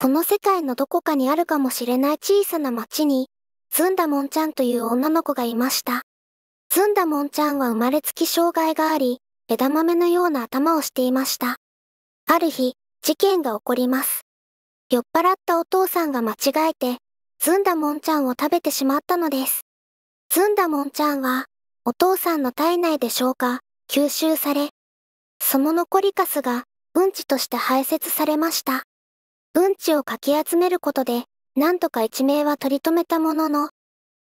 この世界のどこかにあるかもしれない小さな町に、ずんだもんちゃんという女の子がいました。ずんだもんちゃんは生まれつき障害があり、枝豆のような頭をしていました。ある日、事件が起こります。酔っ払ったお父さんが間違えて、ずんだもんちゃんを食べてしまったのです。ずんだもんちゃんは、お父さんの体内でしょうか、吸収され、その残りカスが、うんちとして排泄されました。うんちをかき集めることで、なんとか一命は取り留めたものの、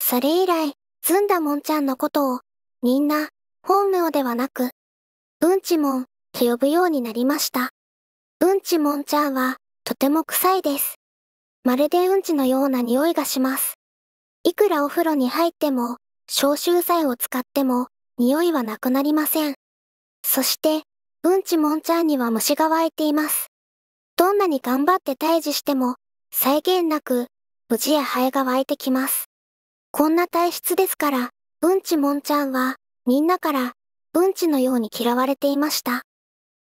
それ以来、ずんだもんちゃんのことを、みんな、本名ではなく、うんちもん、と呼ぶようになりました。うんちもんちゃんは、とても臭いです。まるでうんちのような匂いがします。いくらお風呂に入っても、消臭剤を使っても、匂いはなくなりません。そして、うんちもんちゃんには虫が湧いています。どんなに頑張って退治しても、際限なく、無事やハエが湧いてきます。こんな体質ですから、うんちもんちゃんは、みんなから、うんちのように嫌われていました。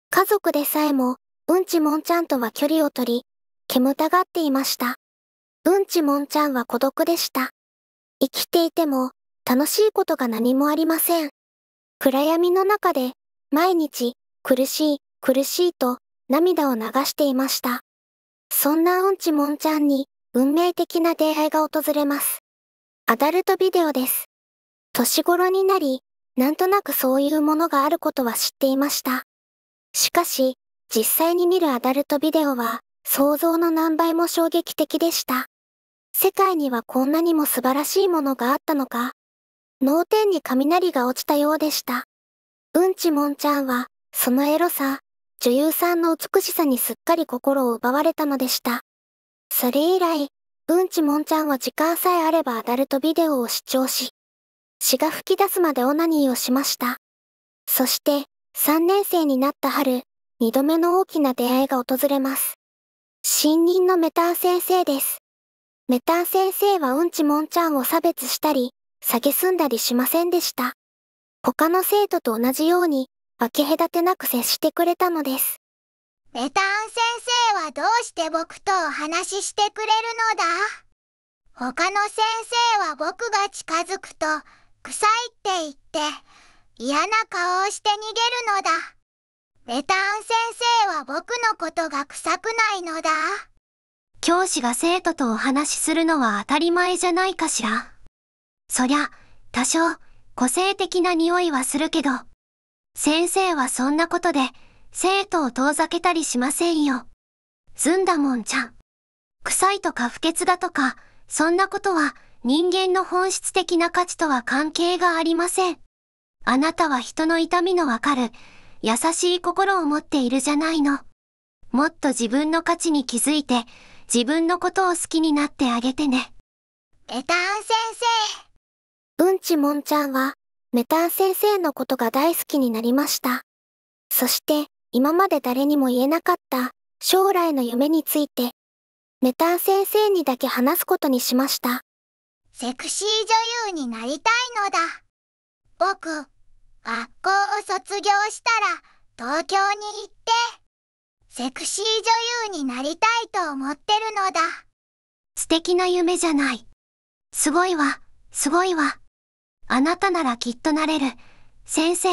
家族でさえも、うんちもんちゃんとは距離を取り、煙たがっていました。うんちもんちゃんは孤独でした。生きていても、楽しいことが何もありません。暗闇の中で、毎日、苦しい、苦しいと、涙を流していました。そんなうんちもんちゃんに運命的な出会いが訪れます。アダルトビデオです。年頃になり、なんとなくそういうものがあることは知っていました。しかし、実際に見るアダルトビデオは、想像の何倍も衝撃的でした。世界にはこんなにも素晴らしいものがあったのか脳天に雷が落ちたようでした。うんちもんちゃんは、そのエロさ、女優さんの美しさにすっかり心を奪われたのでした。それ以来、うんちもんちゃんは時間さえあればアダルトビデオを視聴し、血が吹き出すまでオナニーをしました。そして、3年生になった春、2度目の大きな出会いが訪れます。新任のメター先生です。メター先生はうんちもんちゃんを差別したり、下げすんだりしませんでした。他の生徒と同じように、分け隔てなく接してくれたのです。メタン先生はどうして僕とお話ししてくれるのだ他の先生は僕が近づくと、臭いって言って、嫌な顔をして逃げるのだ。メタン先生は僕のことが臭くないのだ。教師が生徒とお話しするのは当たり前じゃないかしら。そりゃ、多少、個性的な匂いはするけど、先生はそんなことで、生徒を遠ざけたりしませんよ。ずんだもんちゃん。臭いとか不潔だとか、そんなことは人間の本質的な価値とは関係がありません。あなたは人の痛みのわかる、優しい心を持っているじゃないの。もっと自分の価値に気づいて、自分のことを好きになってあげてね。レターン先生。うんちもんちゃんは、メタン先生のことが大好きになりました。そして、今まで誰にも言えなかった、将来の夢について、メタン先生にだけ話すことにしました。セクシー女優になりたいのだ。僕、学校を卒業したら、東京に行って、セクシー女優になりたいと思ってるのだ。素敵な夢じゃない。すごいわ、すごいわ。あなたならきっとなれる。先生、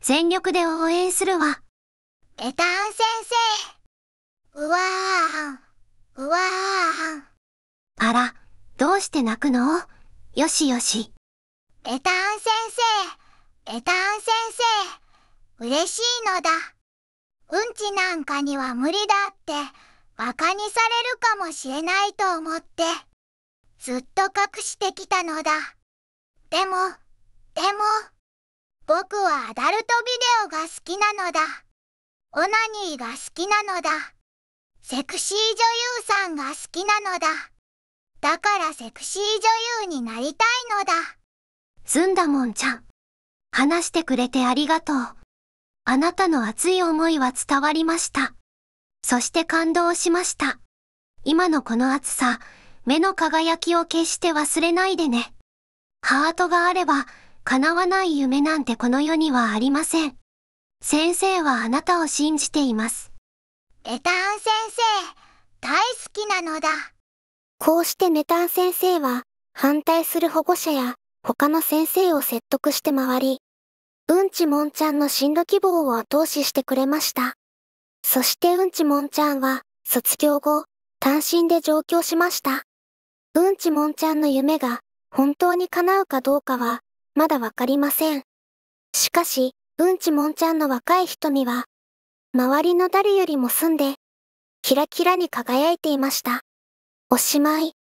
全力で応援するわ。ベタン先生。うわーうわーあら、どうして泣くのよしよし。ベタン先生。ベタン先生。嬉しいのだ。うんちなんかには無理だって、馬鹿にされるかもしれないと思って、ずっと隠してきたのだ。でも、でも、僕はアダルトビデオが好きなのだ。オナニーが好きなのだ。セクシー女優さんが好きなのだ。だからセクシー女優になりたいのだ。ズんだもんちゃん。話してくれてありがとう。あなたの熱い思いは伝わりました。そして感動しました。今のこの暑さ、目の輝きを決して忘れないでね。ハートがあれば、叶わない夢なんてこの世にはありません。先生はあなたを信じています。エタン先生、大好きなのだ。こうしてメタン先生は、反対する保護者や、他の先生を説得して回り、うんちもんちゃんの進路希望を後押ししてくれました。そしてうんちもんちゃんは、卒業後、単身で上京しました。うんちもんちゃんの夢が、本当に叶うかどうかは、まだわかりません。しかし、うんちもんちゃんの若い瞳は、周りの誰よりも澄んで、キラキラに輝いていました。おしまい。